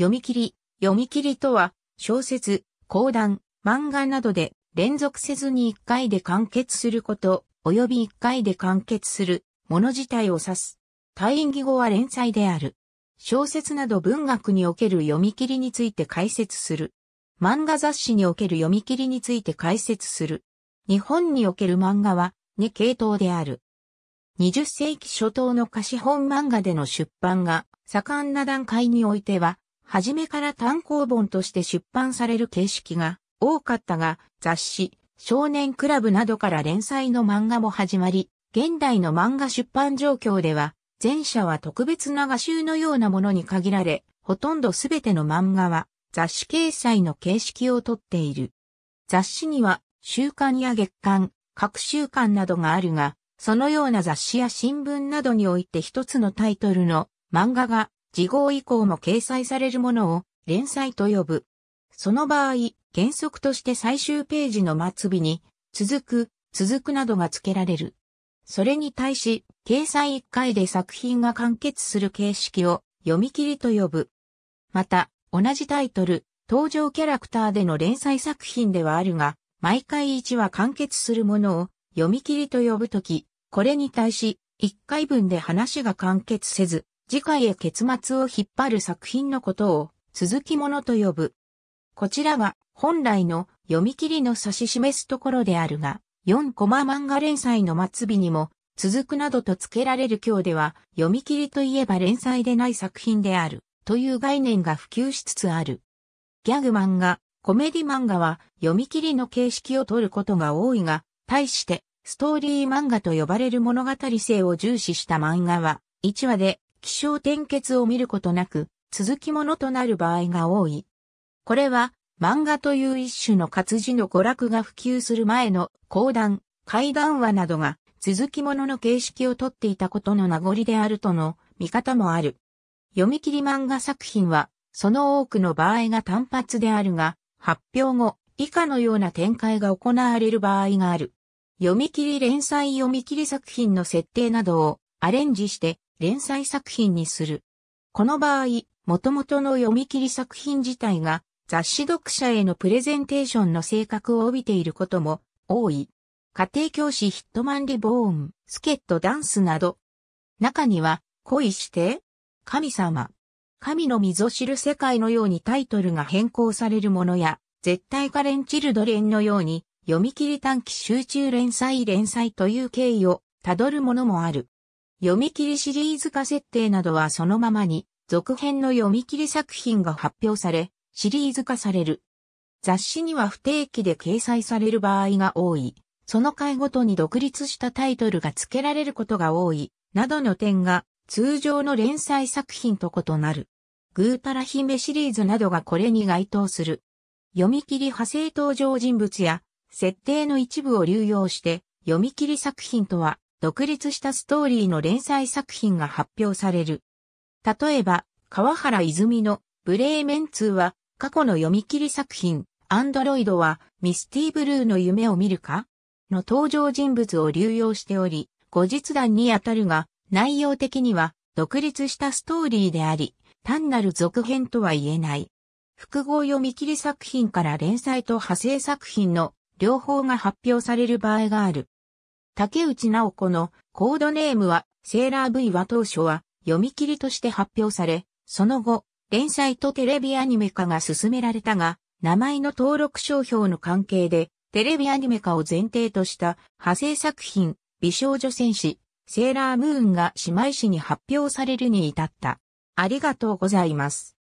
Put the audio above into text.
読み切り、読み切りとは、小説、講談、漫画などで連続せずに一回で完結すること、及び一回で完結する、もの自体を指す。対演義語は連載である。小説など文学における読み切りについて解説する。漫画雑誌における読み切りについて解説する。日本における漫画はに系統である。20世紀初頭の貸本漫画での出版が盛んな段階においては、初めから単行本として出版される形式が多かったが、雑誌、少年クラブなどから連載の漫画も始まり、現代の漫画出版状況では、前者は特別な画集のようなものに限られ、ほとんどすべての漫画は雑誌掲載の形式をとっている。雑誌には週刊や月刊、各週刊などがあるが、そのような雑誌や新聞などにおいて一つのタイトルの漫画が次号以降も掲載されるものを連載と呼ぶ。その場合、原則として最終ページの末尾に、続く、続くなどが付けられる。それに対し、掲載1回で作品が完結する形式を読み切りと呼ぶ。また、同じタイトル、登場キャラクターでの連載作品ではあるが、毎回1話完結するものを読み切りと呼ぶとき、これに対し、1回分で話が完結せず、次回へ結末を引っ張る作品のことを続きものと呼ぶ。こちらは本来の読み切りの指し示すところであるが、4コマ漫画連載の末尾にも続くなどと付けられる今日では読み切りといえば連載でない作品であるという概念が普及しつつある。ギャグ漫画、コメディ漫画は読み切りの形式を取ることが多いが、対してストーリー漫画と呼ばれる物語性を重視した漫画は1話で気象転結を見ることなく、続きものとなる場合が多い。これは、漫画という一種の活字の娯楽が普及する前の講談、怪談話などが続きものの形式をとっていたことの名残であるとの見方もある。読み切り漫画作品は、その多くの場合が単発であるが、発表後、以下のような展開が行われる場合がある。読み切り連載読み切り作品の設定などをアレンジして連載作品にする。この場合、元々の読み切り作品自体が雑誌読者へのプレゼンテーションの性格を帯びていることも多い。家庭教師ヒットマンリボーン、スケットダンスなど。中には、恋して、神様、神の溝知る世界のようにタイトルが変更されるものや、絶対カレンチルドレンのように、読み切り短期集中連載連載という経緯をたどるものもある。読み切りシリーズ化設定などはそのままに、続編の読み切り作品が発表され、シリーズ化される。雑誌には不定期で掲載される場合が多い。その回ごとに独立したタイトルが付けられることが多い。などの点が通常の連載作品と異なる。ぐうたら姫シリーズなどがこれに該当する。読み切り派生登場人物や設定の一部を流用して読み切り作品とは独立したストーリーの連載作品が発表される。例えば、川原泉のブレーメン2は過去の読み切り作品、アンドロイドはミスティーブルーの夢を見るかの登場人物を流用しており、後日談にあたるが、内容的には独立したストーリーであり、単なる続編とは言えない。複合読み切り作品から連載と派生作品の両方が発表される場合がある。竹内直子のコードネームはセーラー V は当初は読み切りとして発表され、その後、連載とテレビアニメ化が進められたが、名前の登録商標の関係で、テレビアニメ化を前提とした派生作品、美少女戦士、セーラームーンが姉妹誌に発表されるに至った。ありがとうございます。